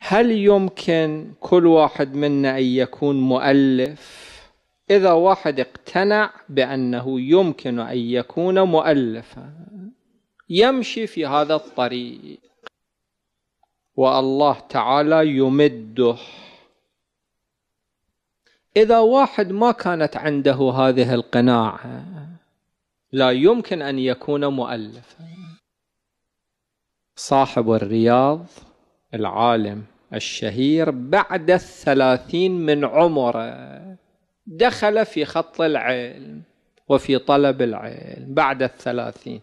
هل يمكن كل واحد منا أن يكون مؤلف إذا واحد اقتنع بأنه يمكن أن يكون مؤلفا يمشي في هذا الطريق والله تعالى يمده إذا واحد ما كانت عنده هذه القناعة لا يمكن أن يكون مؤلفا صاحب الرياض العالم الشهير بعد الثلاثين من عمره دخل في خط العلم وفي طلب العلم بعد الثلاثين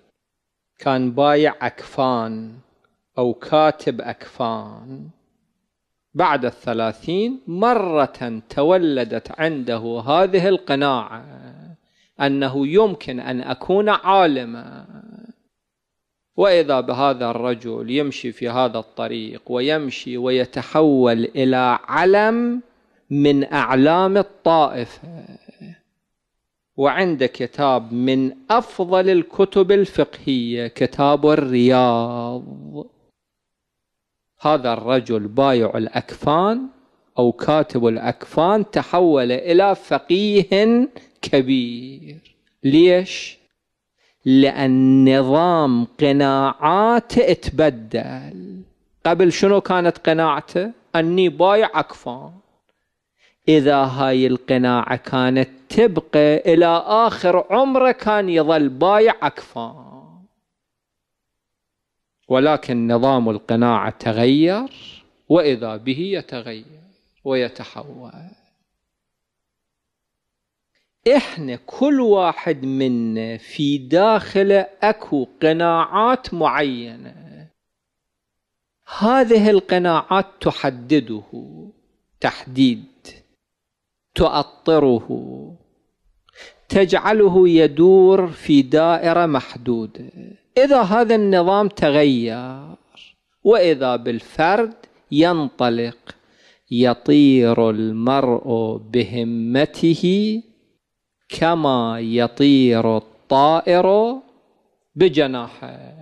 كان بايع أكفان أو كاتب أكفان بعد الثلاثين مرة تولدت عنده هذه القناعة أنه يمكن أن أكون عالما واذا بهذا الرجل يمشي في هذا الطريق ويمشي ويتحول الى علم من اعلام الطائفه وعنده كتاب من افضل الكتب الفقهيه كتاب الرياض هذا الرجل بايع الاكفان او كاتب الاكفان تحول الى فقيه كبير ليش لأن نظام قناعاته اتبدل قبل شنو كانت قناعته أني بايع أكفان إذا هاي القناعة كانت تبقى إلى آخر عمره كان يظل بايع أكفان ولكن نظام القناعة تغير وإذا به يتغير ويتحول احنا كل واحد منا في داخله اكو قناعات معينه هذه القناعات تحدده تحديد تؤطره تجعله يدور في دائره محدوده اذا هذا النظام تغير واذا بالفرد ينطلق يطير المرء بهمته كما يطير الطائر بجناحه